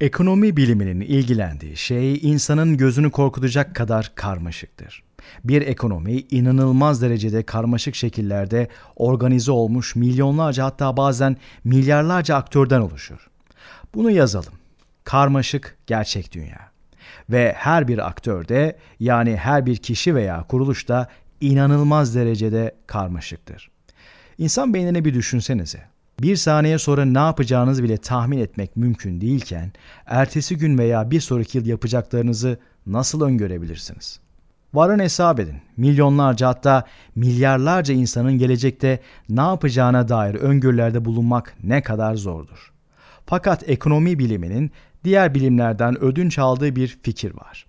Ekonomi biliminin ilgilendiği şey insanın gözünü korkutacak kadar karmaşıktır. Bir ekonomi inanılmaz derecede karmaşık şekillerde organize olmuş milyonlarca hatta bazen milyarlarca aktörden oluşur. Bunu yazalım. Karmaşık gerçek dünya. Ve her bir aktörde yani her bir kişi veya kuruluş da inanılmaz derecede karmaşıktır. İnsan beynine bir düşünsenize. Bir saniye sonra ne yapacağınız bile tahmin etmek mümkün değilken, ertesi gün veya bir sonraki yıl yapacaklarınızı nasıl öngörebilirsiniz? Varın hesap edin. Milyonlarca hatta milyarlarca insanın gelecekte ne yapacağına dair öngörülerde bulunmak ne kadar zordur. Fakat ekonomi biliminin diğer bilimlerden ödünç aldığı bir fikir var.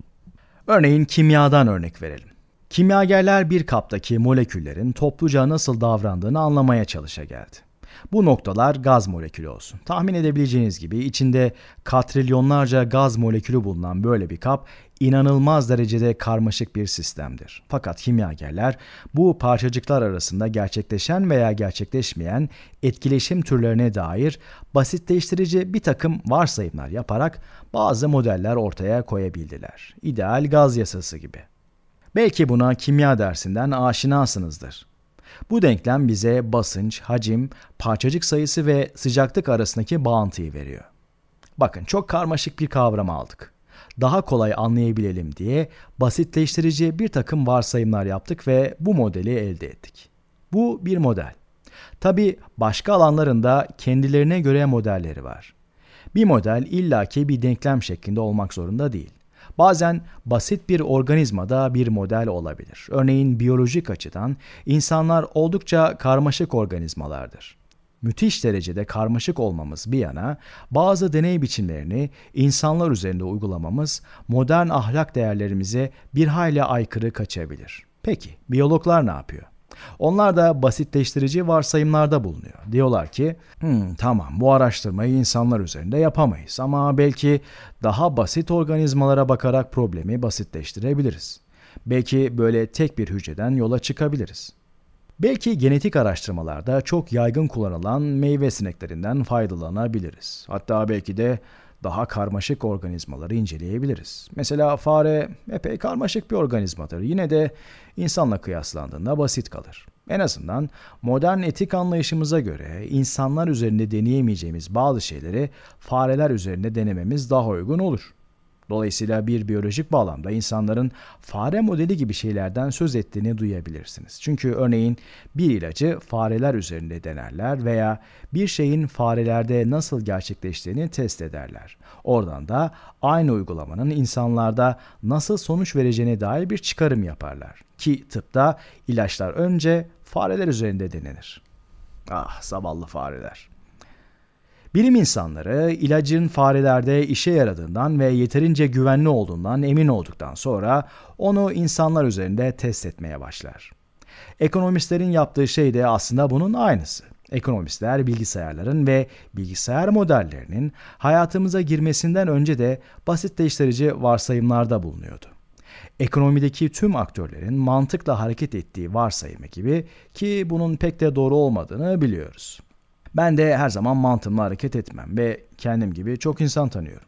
Örneğin kimyadan örnek verelim. Kimyagerler bir kaptaki moleküllerin topluca nasıl davrandığını anlamaya çalışa geldi. Bu noktalar gaz molekülü olsun. Tahmin edebileceğiniz gibi içinde katrilyonlarca gaz molekülü bulunan böyle bir kap inanılmaz derecede karmaşık bir sistemdir. Fakat kimyagerler bu parçacıklar arasında gerçekleşen veya gerçekleşmeyen etkileşim türlerine dair basitleştirici bir takım varsayımlar yaparak bazı modeller ortaya koyabildiler. İdeal gaz yasası gibi. Belki buna kimya dersinden aşinasınızdır. Bu denklem bize basınç, hacim, parçacık sayısı ve sıcaklık arasındaki bağıntıyı veriyor. Bakın çok karmaşık bir kavram aldık. Daha kolay anlayabilelim diye basitleştirici bir takım varsayımlar yaptık ve bu modeli elde ettik. Bu bir model. Tabi başka alanlarında kendilerine göre modelleri var. Bir model illaki bir denklem şeklinde olmak zorunda değil bazen basit bir organizma da bir model olabilir. Örneğin biyolojik açıdan insanlar oldukça karmaşık organizmalardır. Müthiş derecede karmaşık olmamız bir yana bazı deney biçimlerini insanlar üzerinde uygulamamız modern ahlak değerlerimize bir hayli aykırı kaçabilir. Peki biyologlar ne yapıyor? Onlar da basitleştirici varsayımlarda bulunuyor. Diyorlar ki hmm, tamam bu araştırmayı insanlar üzerinde yapamayız ama belki daha basit organizmalara bakarak problemi basitleştirebiliriz. Belki böyle tek bir hücreden yola çıkabiliriz. Belki genetik araştırmalarda çok yaygın kullanılan meyve sineklerinden faydalanabiliriz. Hatta belki de daha karmaşık organizmaları inceleyebiliriz. Mesela fare epey karmaşık bir organizmadır. Yine de insanla kıyaslandığında basit kalır. En azından modern etik anlayışımıza göre insanlar üzerinde deneyemeyeceğimiz bazı şeyleri fareler üzerinde denememiz daha uygun olur. Dolayısıyla bir biyolojik bağlamda insanların fare modeli gibi şeylerden söz ettiğini duyabilirsiniz. Çünkü örneğin bir ilacı fareler üzerinde denerler veya bir şeyin farelerde nasıl gerçekleştiğini test ederler. Oradan da aynı uygulamanın insanlarda nasıl sonuç vereceğine dair bir çıkarım yaparlar. Ki tıpta ilaçlar önce fareler üzerinde denenir. Ah zavallı fareler. Bilim insanları ilacın farelerde işe yaradığından ve yeterince güvenli olduğundan emin olduktan sonra onu insanlar üzerinde test etmeye başlar. Ekonomistlerin yaptığı şey de aslında bunun aynısı. Ekonomistler bilgisayarların ve bilgisayar modellerinin hayatımıza girmesinden önce de basitleştirici varsayımlarda bulunuyordu. Ekonomideki tüm aktörlerin mantıkla hareket ettiği varsayımı gibi ki bunun pek de doğru olmadığını biliyoruz. Ben de her zaman mantımla hareket etmem ve kendim gibi çok insan tanıyorum.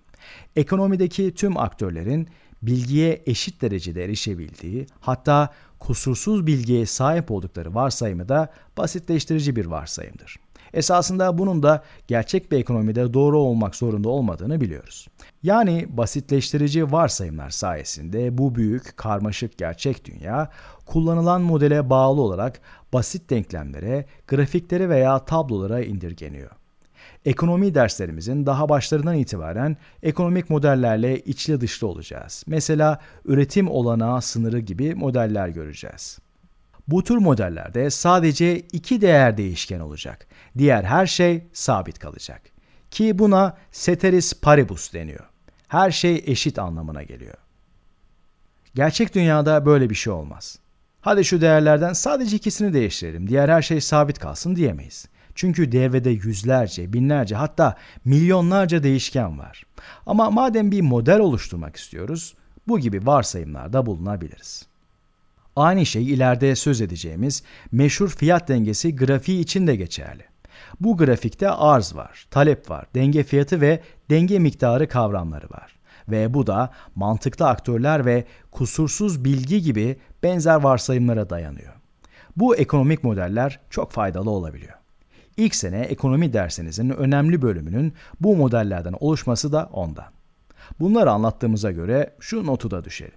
Ekonomideki tüm aktörlerin bilgiye eşit derecede erişebildiği, hatta kusursuz bilgiye sahip oldukları varsayımı da basitleştirici bir varsayımdır. Esasında bunun da gerçek bir ekonomide doğru olmak zorunda olmadığını biliyoruz. Yani basitleştirici varsayımlar sayesinde bu büyük karmaşık gerçek dünya kullanılan modele bağlı olarak basit denklemlere, grafiklere veya tablolara indirgeniyor. Ekonomi derslerimizin daha başlarından itibaren ekonomik modellerle içli dışlı olacağız. Mesela üretim olanağı sınırı gibi modeller göreceğiz. Bu tür modellerde sadece iki değer değişken olacak. Diğer her şey sabit kalacak. Ki buna ceteris paribus deniyor. Her şey eşit anlamına geliyor. Gerçek dünyada böyle bir şey olmaz. Hadi şu değerlerden sadece ikisini değiştirelim, diğer her şey sabit kalsın diyemeyiz. Çünkü devrede yüzlerce, binlerce hatta milyonlarca değişken var. Ama madem bir model oluşturmak istiyoruz, bu gibi varsayımlarda bulunabiliriz. Aynı şey ileride söz edeceğimiz meşhur fiyat dengesi grafiği için de geçerli. Bu grafikte arz var, talep var, denge fiyatı ve denge miktarı kavramları var. Ve bu da mantıklı aktörler ve kusursuz bilgi gibi benzer varsayımlara dayanıyor. Bu ekonomik modeller çok faydalı olabiliyor. İlk sene ekonomi dersinizin önemli bölümünün bu modellerden oluşması da ondan. Bunları anlattığımıza göre şu notu da düşelim.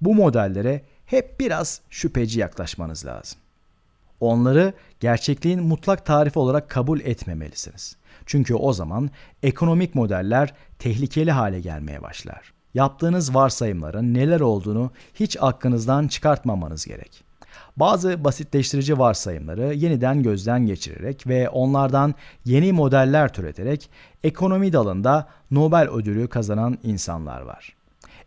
Bu modellere hep biraz şüpheci yaklaşmanız lazım. Onları gerçekliğin mutlak tarifi olarak kabul etmemelisiniz. Çünkü o zaman ekonomik modeller tehlikeli hale gelmeye başlar. Yaptığınız varsayımların neler olduğunu hiç aklınızdan çıkartmamanız gerek. Bazı basitleştirici varsayımları yeniden gözden geçirerek ve onlardan yeni modeller türeterek ekonomi dalında Nobel ödülü kazanan insanlar var.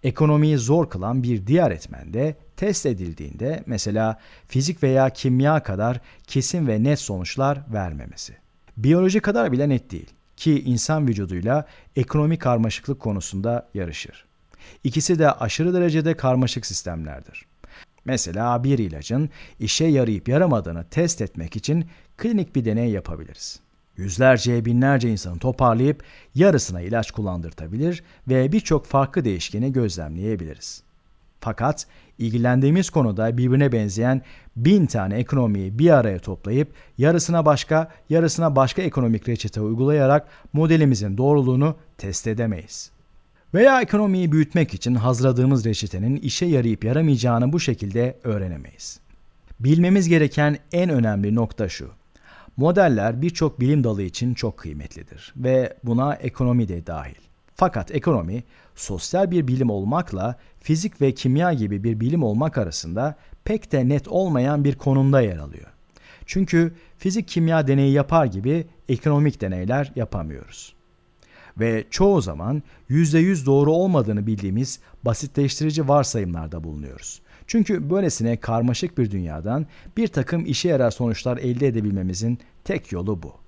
Ekonomiyi zor kılan bir diğer etmen de test edildiğinde mesela fizik veya kimya kadar kesin ve net sonuçlar vermemesi. Biyoloji kadar bile net değil ki insan vücuduyla ekonomik karmaşıklık konusunda yarışır. İkisi de aşırı derecede karmaşık sistemlerdir. Mesela bir ilacın işe yarayıp yaramadığını test etmek için klinik bir deney yapabiliriz. Yüzlerce, binlerce insanı toparlayıp yarısına ilaç kullandırtabilir ve birçok farklı değişkeni gözlemleyebiliriz. Fakat ilgilendiğimiz konuda birbirine benzeyen bin tane ekonomiyi bir araya toplayıp yarısına başka, yarısına başka ekonomik reçete uygulayarak modelimizin doğruluğunu test edemeyiz. Veya ekonomiyi büyütmek için hazırladığımız reçetenin işe yarayıp yaramayacağını bu şekilde öğrenemeyiz. Bilmemiz gereken en önemli nokta şu. Modeller birçok bilim dalı için çok kıymetlidir ve buna ekonomi de dahil. Fakat ekonomi sosyal bir bilim olmakla fizik ve kimya gibi bir bilim olmak arasında pek de net olmayan bir konumda yer alıyor. Çünkü fizik kimya deneyi yapar gibi ekonomik deneyler yapamıyoruz. Ve çoğu zaman %100 doğru olmadığını bildiğimiz basitleştirici varsayımlarda bulunuyoruz. Çünkü böylesine karmaşık bir dünyadan bir takım işe yarar sonuçlar elde edebilmemizin tek yolu bu.